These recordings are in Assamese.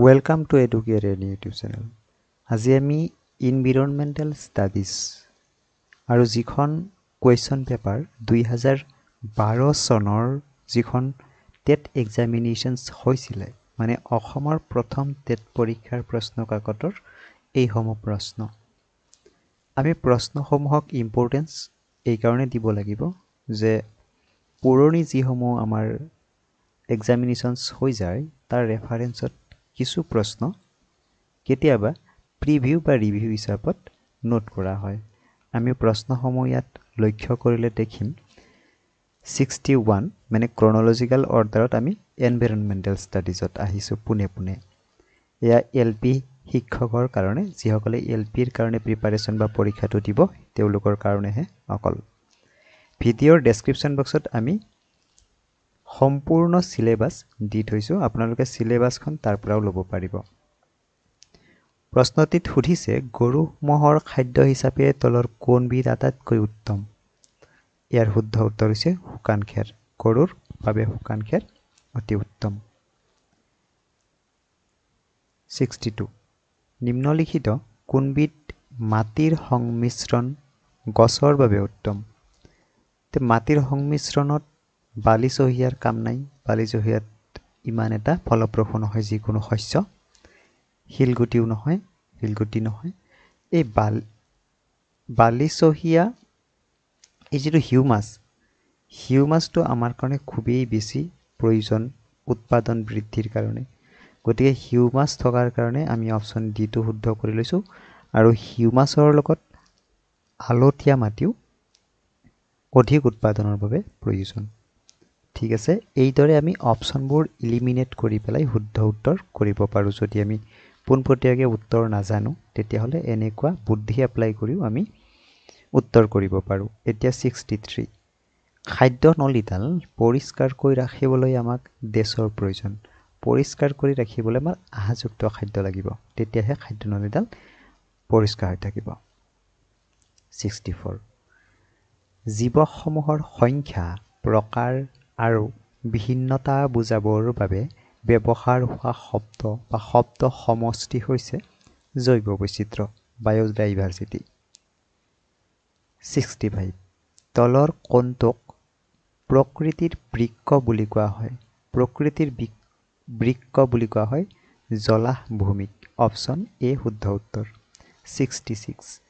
ৱেলকাম টু এডুকেৰেণ ইউটিউব চেনেল আজি আমি ইনভিৰণমেণ্টেল ষ্টাডিজ আৰু যিখন কুৱেশ্যন পেপাৰ দুই হাজাৰ বাৰ চনৰ যিখন টেট এক্সামিনেশ্যনছ হৈছিলে মানে অসমৰ প্ৰথম টেট পৰীক্ষাৰ প্ৰশ্নকাকতৰ এইসমূহ প্ৰশ্ন আমি প্ৰশ্নসমূহক ইম্পৰ্টেঞ্চ এইকাৰণে দিব লাগিব যে পুৰণি যিসমূহ আমাৰ এক্সামিনেশ্যনছ হৈ যায় তাৰ ৰেফাৰেঞ্চত কিছু প্ৰশ্ন কেতিয়াবা প্ৰিভিউ বা ৰিভিউ হিচাপত নোট কৰা হয় আমি প্ৰশ্নসমূহ ইয়াত লক্ষ্য কৰিলে দেখিম ছিক্সটি ওৱান মানে ক্ৰনলজিকেল অৰ্ডাৰত আমি এনভাইৰণমেণ্টেল ষ্টাডিজত আহিছোঁ পোনে পোনে এয়া এল পি শিক্ষকৰ কাৰণে যিসকলে এল পিৰ কাৰণে প্ৰিপাৰেশ্যন বা পৰীক্ষাটো দিব তেওঁলোকৰ কাৰণেহে অকল ভিডিঅ'ৰ ডেছক্ৰিপশ্যন বক্সত আমি সম্পূৰ্ণ চিলেবাছ দি থৈছোঁ আপোনালোকে চিলেবাছখন তাৰ পৰাও ল'ব পাৰিব প্ৰশ্নটিত সুধিছে গৰু ম'হৰ খাদ্য হিচাপে তলৰ কোনবিধ আটাইতকৈ উত্তম ইয়াৰ শুদ্ধ উত্তৰ হৈছে শুকান খেৰ গৰুৰ বাবে শুকান খেৰ অতি উত্তম ছিক্সটি টু নিম্নলিখিত কোনবিধ মাটিৰ সংমিশ্ৰণ গছৰ বাবে উত্তম মাটিৰ সংমিশ্ৰণত বালি চহিয়াৰ কাম নাই বালি চহিয়াত ইমান এটা ফলপ্ৰসূ নহয় যিকোনো শস্য শিলগুটিও নহয় শিলগুটি নহয় এই বাল বালিচহীয়া এই যিটো হিউ মাছ হিউ মাছটো আমাৰ কাৰণে খুবেই বেছি প্ৰয়োজন উৎপাদন বৃদ্ধিৰ কাৰণে গতিকে হিউ মাছ থকাৰ কাৰণে আমি অপশ্যন ডিটো শুদ্ধ কৰি লৈছোঁ আৰু হিউ মাছৰ লগত আলতীয়া মাটিও অধিক উৎপাদনৰ বাবে প্ৰয়োজন ঠিক আছে এইদৰে আমি অপশ্যনবোৰ ইলিমিনেট কৰি পেলাই শুদ্ধ উত্তৰ কৰিব পাৰোঁ যদি আমি পোনপটীয়াকৈ উত্তৰ নাজানো তেতিয়াহ'লে এনেকুৱা বুদ্ধি এপ্লাই কৰিও আমি উত্তৰ কৰিব পাৰোঁ এতিয়া ছিক্সটি থ্ৰী খাদ্য নলীডাল পৰিষ্কাৰকৈ ৰাখিবলৈ আমাক দেশৰ প্ৰয়োজন পৰিষ্কাৰ কৰি ৰাখিবলৈ আমাৰ আহাযুক্ত খাদ্য লাগিব তেতিয়াহে খাদ্য নলীডাল পৰিষ্কাৰ হৈ থাকিব ছিক্সটি ফ'ৰ জীৱসমূহৰ সংখ্যা প্ৰকাৰ আৰু বিভিন্নতা বুজাবৰ বাবে ব্যৱহাৰ হোৱা শব্দ বা শব্দ সমষ্টি হৈছে জৈৱ বৈচিত্ৰ বায়'ডাইভাৰ্চিটি ছিক্সটি ফাইভ তলৰ কোণটোক প্ৰকৃতিৰ বৃক্ষ বুলি কোৱা হয় প্ৰকৃতিৰ বৃক্ষ বুলি কোৱা হয় ভূমিক অপশ্যন এ শুদ্ধ উত্তৰ ছিক্সটি ছিক্স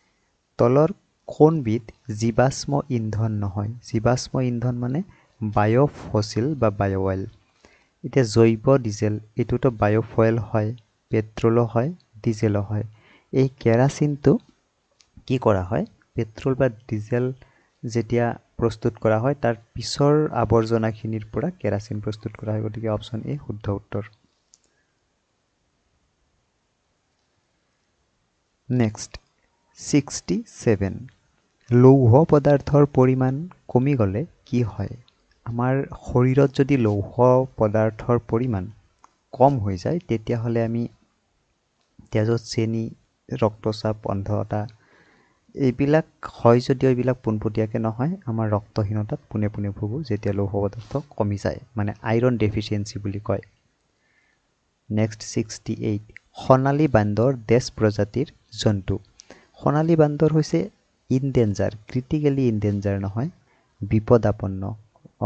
তলৰ কোনবিধ জীৱাশ্ম ইন্ধন নহয় জীৱাশ্ম ইন্ধন মানে বায়'ফচিল বা বায় অইল এতিয়া জৈৱ ডিজেল এইটোতো বায়'ফয়েল হয় পেট্ৰলো হয় ডিজেলো হয় এই কেৰাচিনটো কি কৰা হয় পেট্ৰল বা ডিজেল যেতিয়া প্ৰস্তুত কৰা হয় তাৰ পিছৰ আৱৰ্জনাখিনিৰ পৰা কেৰাচিন প্ৰস্তুত কৰা হয় গতিকে অপশ্যন এ শুদ্ধ উত্তৰ নেক্সট ছিক্সটি ছেভেন লৌহ পদাৰ্থৰ পৰিমাণ কমি গ'লে কি হয় আমাৰ শৰীৰত যদি লৌহ পদাৰ্থৰ পৰিমাণ কম হৈ যায় তেতিয়াহ'লে আমি তেজত চেনি ৰক্তচাপ অন্ধতা এইবিলাক হয় যদিও এইবিলাক পোনপটীয়াকৈ নহয় আমাৰ ৰক্তহীনতাত পোনে পোনে ভোগোঁ যেতিয়া লৌহ পদাৰ্থ কমি যায় মানে আইৰণ ডেফিচিয়েঞ্চি বুলি কয় নেক্সট ছিক্সটি এইট সোণালী বান্দৰ দেশ প্ৰজাতিৰ জন্তু সোণালী বান্দৰ হৈছে ইনডেঞ্জাৰ ক্ৰিটিকেলি ইনডেঞ্জাৰ নহয় বিপদাপন্ন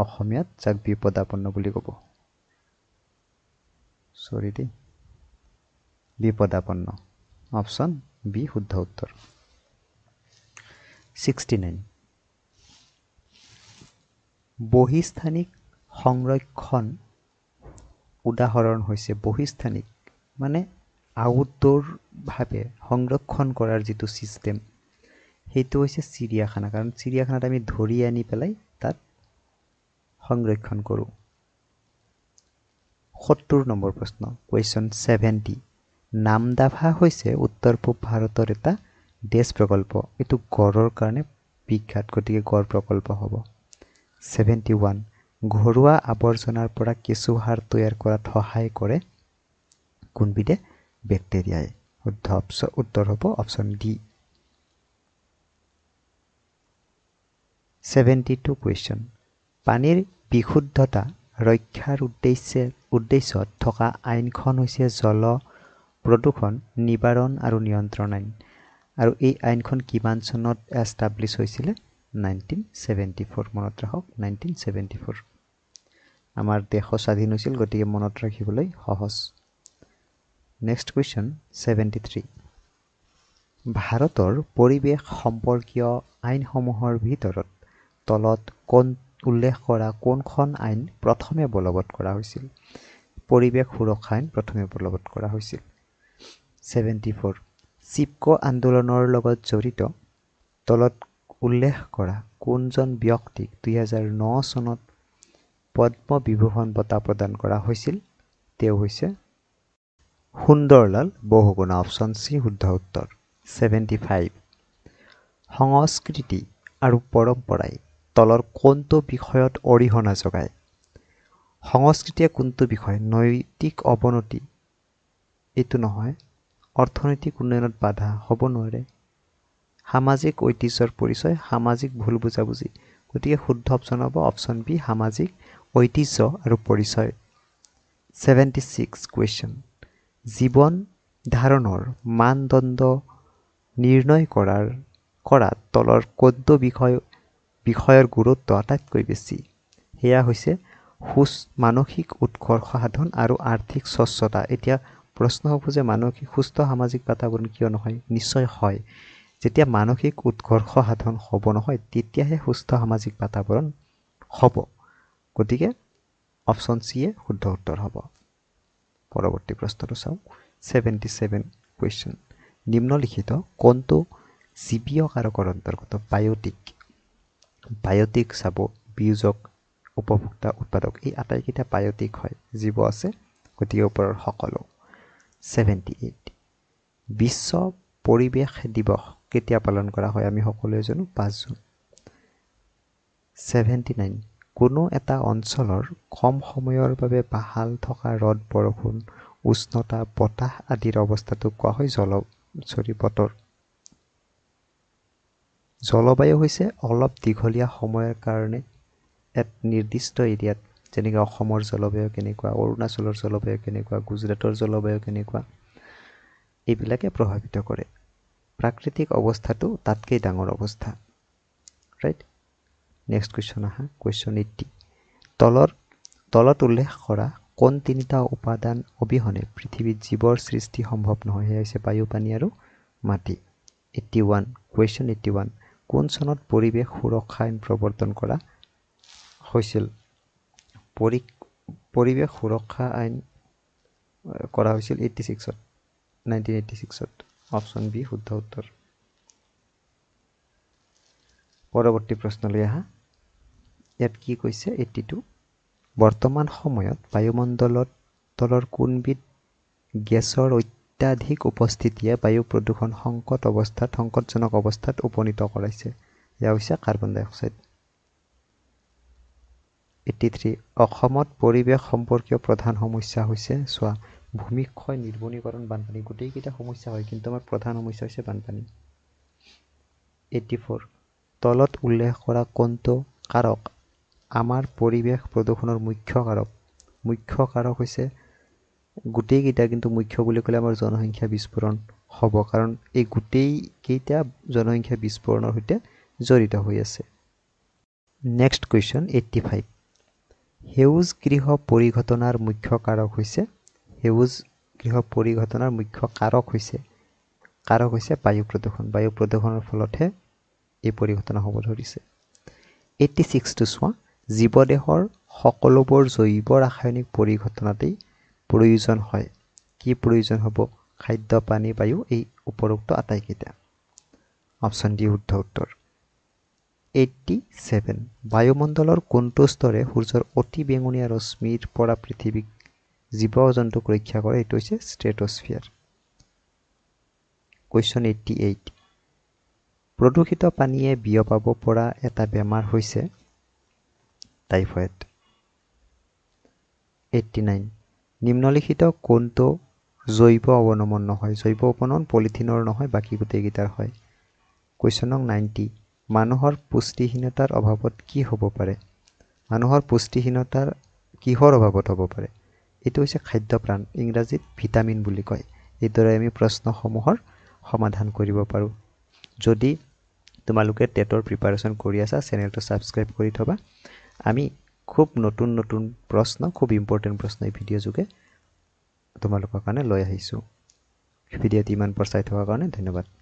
অসমীয়াত যাক বিপদাপন্ন বুলি ক'ব চৰি দেই বিপদাপন্ন অপশ্যন বি শুদ্ধ উত্তৰ ছিক্সটি নাইন বহিস্থানিক সংৰক্ষণ উদাহৰণ হৈছে বহিস্থানিক মানে আউটডোৰভাৱে সংৰক্ষণ কৰাৰ যিটো ছিষ্টেম সেইটো হৈছে চিৰিয়াখানা কাৰণ চিৰিয়াখানাত আমি ধৰি আনি পেলাই তাত সংৰক্ষণ কৰোঁ সত্তৰ নম্বৰ প্ৰশ্ন কুৱেশ্যন ছেভেণ্টি নামদাফা হৈছে উত্তৰ পূব ভাৰতৰ এটা দেশ প্ৰকল্প এইটো গড়ৰ কাৰণে বিখ্যাত গতিকে গড় প্ৰকল্প হ'ব ছেভেণ্টি ওৱান ঘৰুৱা আৱৰ্জনাৰ পৰা কেঁচু হাৰ তৈয়াৰ কৰাত সহায় কৰে কোনবিধে বেক্টেৰিয়াই শুদ্ধ অপশ উত্তৰ হ'ব option D seventy two question পানীৰ বিশুদ্ধতা ৰক্ষাৰ উদ্দেশ্যে উদ্দেশ্যত থকা আইনখন হৈছে জল প্ৰদূষণ নিবাৰণ আৰু নিয়ন্ত্ৰণ আইন আৰু এই আইনখন কিমান চনত এষ্টাব্লিছ হৈছিলে নাইনটিন চেভেণ্টি ফ'ৰ মনত ৰাখক নাইনটিন চেভেণ্টি ফ'ৰ আমাৰ দেশ স্বাধীন হৈছিল গতিকে মনত ৰাখিবলৈ সহজ নেক্সট কুৱেশ্যন ছেভেণ্টি থ্ৰী ভাৰতৰ পৰিৱেশ সম্পৰ্কীয় আইনসমূহৰ ভিতৰত তলত কোন উল্লেখ কৰা কোনখন আইন প্ৰথমে বলবৎ কৰা হৈছিল পৰিৱেশ সুৰক্ষা আইন প্ৰথমে বলবৎ কৰা হৈছিল ছেভেণ্টি ফ'ৰ চিপক' আন্দোলনৰ লগত জড়িত তলত উল্লেখ কৰা কোনজন ব্যক্তিক দুহেজাৰ ন চনত পদ্মবিভূষণ বঁটা প্ৰদান কৰা হৈছিল তেওঁ হৈছে সুন্দৰলাল বহুগুণা অপশ্যন চি শুদ্ধ উত্তৰ ছেভেণ্টি ফাইভ সংস্কৃতি আৰু পৰম্পৰাই তলৰ কোনটো বিষয়ত অৰিহণা যোগায় সংস্কৃতিয়ে কোনটো বিষয় নৈতিক অৱনতি এইটো নহয় অৰ্থনৈতিক উন্নয়নত বাধা হ'ব নোৱাৰে সামাজিক ঐতিহ্যৰ পৰিচয় সামাজিক ভুল বুজাবুজি গতিকে শুদ্ধ অপশ্যন হ'ব অপশ্যন বি সামাজিক ঐতিহ্য আৰু পৰিচয় ছেভেণ্টি ছিক্স কুৱেশ্যন জীৱন ধাৰণৰ মানদণ্ড নিৰ্ণয় কৰাৰ কৰাত তলৰ কোনটো বিষয় বিষয়ৰ গুৰুত্ব আটাইতকৈ বেছি সেয়া হৈছে সু মানসিক উৎকৰ্ষ সাধন আৰু আৰ্থিক স্বচ্ছতা এতিয়া প্ৰশ্ন হ'ব যে মানসিক সুস্থ সামাজিক বাতাবৰণ কিয় নহয় নিশ্চয় হয় যেতিয়া মানসিক উৎকৰ্ষ সাধন হ'ব নহয় তেতিয়াহে সুস্থ সামাজিক বাতাৱৰণ হ'ব গতিকে অপশ্যন চিয়ে শুদ্ধ উত্তৰ হ'ব পৰৱৰ্তী প্ৰশ্নটো চাওঁ ছেভেণ্টি ছেভেন কুৱেশ্যন নিম্নলিখিত কোনটো জীৱীয় কাৰকৰ অন্তৰ্গত বায়'টিক বায়'টিক চাব বীজক উপভোক্তা উৎপাদক এই আটাইকেইটা বায়'টিক হয় যিবোৰ আছে গতিকে ওপৰৰ সকলো ছেভেণ্টি এইট বিশ্ব পৰিৱেশ দিৱস কেতিয়া পালন কৰা হয় আমি সকলোৱে জানো পাঁচ জুন ছেভেণ্টি নাইন কোনো এটা অঞ্চলৰ কম সময়ৰ বাবে বাহাল থকা ৰ'দ বৰষুণ উষ্ণতা বতাহ আদিৰ অৱস্থাটো কোৱা হয় জল চৰি বতৰ জলবায়ু হৈছে অলপ দীঘলীয়া সময়ৰ কাৰণে এক নিৰ্দিষ্ট এৰিয়াত যেনেকৈ অসমৰ জলবায়ু কেনেকুৱা অৰুণাচলৰ জলবায়ু কেনেকুৱা গুজৰাটৰ জলবায়ু কেনেকুৱা এইবিলাকে প্ৰভাৱিত কৰে প্ৰাকৃতিক অৱস্থাটো তাতকৈ ডাঙৰ অৱস্থা ৰাইট নেক্সট কুৱেশ্যন আহা কুৱেশ্যন এইটি তলৰ তলত উল্লেখ কৰা কোন তিনিটা উপাদান অবিহনে পৃথিৱীত জীৱৰ সৃষ্টি সম্ভৱ নহয় সেয়া হৈছে বায়ু পানী আৰু মাটি eighty one question eighty one কোন চনত পৰিৱেশ সুৰক্ষা আইন প্ৰৱৰ্তন কৰা হৈছিল পৰিৱেশ সুৰক্ষা আইন কৰা হৈছিল এইটি ছিক্সত নাইনটিন এইটি ছিক্সত অপশ্যন বি শুদ্ধ উত্তৰ পৰৱৰ্তী প্ৰশ্নলৈ আহা ইয়াত কি কৈছে এইটি টু বৰ্তমান সময়ত বায়ুমণ্ডলত তলৰ কোনবিধ গেছৰ অত্যাধিক উপস্থিতিয়ে বায়ু প্ৰদূষণ সংকট অৱস্থাত সংকটজনক অৱস্থাত উপনীত কৰাইছে এয়া হৈছে carbon dioxide eighty three অসমত পৰিৱেশ সম্পৰ্কীয় প্ৰধান সমস্যা হৈছে চোৱা ভূমিক্ষয় নিৰ্বনীকৰণ বানপানী গোটেইকেইটা সমস্যা হয় কিন্তু আমাৰ প্ৰধান সমস্যা হৈছে বানপানী এইটি ফ'ৰ তলত উল্লেখ কৰা কোনটো কাৰক আমাৰ পৰিৱেশ প্ৰদূষণৰ মুখ্য কাৰক মুখ্য কাৰক হৈছে গোটেইকেইটা কিন্তু মুখ্য বুলি ক'লে আমাৰ জনসংখ্যা বিস্ফোৰণ হ'ব কাৰণ এই গোটেইকেইটা জনসংখ্যা বিস্ফোৰণৰ সৈতে জড়িত হৈ আছে নেক্সট কুৱেশ্যন এইট্টি ফাইভ সেউজ গৃহ পৰিঘটনাৰ মুখ্য কাৰক হৈছে সেউজ গৃহ পৰিঘটনাৰ মুখ্য কাৰক হৈছে কাৰক হৈছে বায়ু প্ৰদূষণ বায়ু প্ৰদূষণৰ ফলতহে এই পৰিঘটনা হ'ব ধৰিছে এইট্টি ছিক্সটো চোৱা জীৱদেহৰ সকলোবোৰ জৈৱ ৰাসায়নিক পৰিঘটনাতেই প্ৰয়োজন হয় কি প্ৰয়োজন হ'ব খাদ্য পানী বায়ু এই উপৰোক্ত আটাইকেইটা অপশ্যন ডি শুদ্ধ উত্তৰ এইটি ছেভেন বায়ুমণ্ডলৰ কোনটো স্তৰে সূৰ্যৰ অতি বেঙুনীয়া ৰশ্মিৰ পৰা পৃথিৱীক জীৱ জন্তুক ৰক্ষা কৰে এইটো হৈছে ষ্ট্ৰেটস্ফিয়াৰ কুৱেশ্যন এইটি এইট প্ৰদূষিত পানীয়ে বিয়পাব পৰা এটা বেমাৰ হৈছে টাইফয়েড এইটি নাইন নিম্নলিখিত কোনটো জৈৱ অৱনমন নহয় জৈৱ অৱনমন পলিথিনৰ নহয় বাকী গোটেইকেইটাৰ হয় কুৱেশ্যন নং নাইণ্টি মানুহৰ পুষ্টিহীনতাৰ অভাৱত কি হ'ব পাৰে মানুহৰ পুষ্টিহীনতাৰ কিহৰ অভাৱত হ'ব পাৰে এইটো হৈছে খাদ্যপ্ৰাণ ইংৰাজীত ভিটামিন বুলি কয় এইদৰে আমি প্ৰশ্নসমূহৰ সমাধান কৰিব পাৰোঁ যদি তোমালোকে টেটৰ প্ৰিপাৰেশ্যন কৰি আছা চেনেলটো ছাবস্ক্ৰাইব কৰি থ'বা আমি খুব নতুন নতুন প্ৰশ্ন খুব ইম্পৰ্টেণ্ট প্ৰশ্ন এই ভিডিঅ' যোগে তোমালোকৰ কাৰণে লৈ আহিছোঁ ভিডিঅ'টো ইমান প্ৰচাৰ থকাৰ কাৰণে ধন্যবাদ